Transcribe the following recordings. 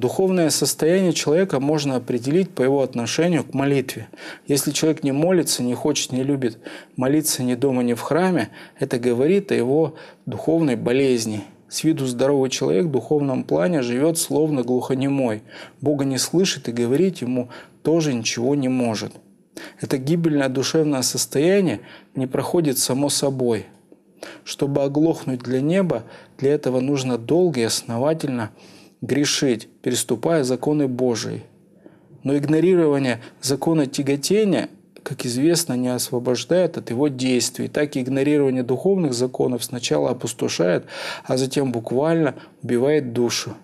Духовное состояние человека можно определить по его отношению к молитве. Если человек не молится, не хочет, не любит молиться ни дома, ни в храме, это говорит о его духовной болезни. С виду здоровый человек в духовном плане живет словно глухонемой. Бога не слышит и говорить ему тоже ничего не может. Это гибельное душевное состояние не проходит само собой. Чтобы оглохнуть для неба, для этого нужно долго и основательно грешить, переступая законы Божии. Но игнорирование закона тяготения, как известно, не освобождает от его действий. Так и игнорирование духовных законов сначала опустошает, а затем буквально убивает душу.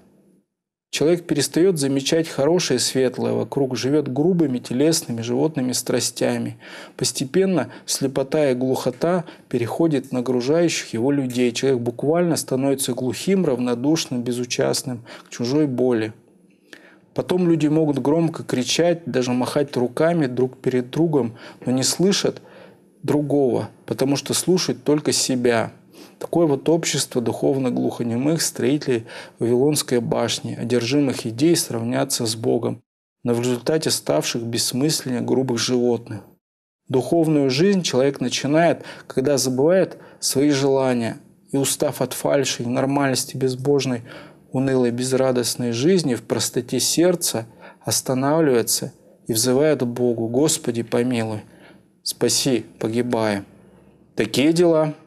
Человек перестает замечать хорошее и светлое вокруг, живет грубыми телесными животными страстями. Постепенно слепота и глухота переходит на окружающих его людей. Человек буквально становится глухим, равнодушным, безучастным к чужой боли. Потом люди могут громко кричать, даже махать руками друг перед другом, но не слышат другого, потому что слушают только себя – Такое вот общество духовно-глухонемых строителей Вавилонской башни, одержимых идей сравняться с Богом, но в результате ставших бессмысленнее грубых животных. Духовную жизнь человек начинает, когда забывает свои желания и, устав от фальши и нормальности безбожной, унылой, безрадостной жизни в простоте сердца, останавливается и взывает к Богу «Господи, помилуй, спаси, погибая». Такие дела –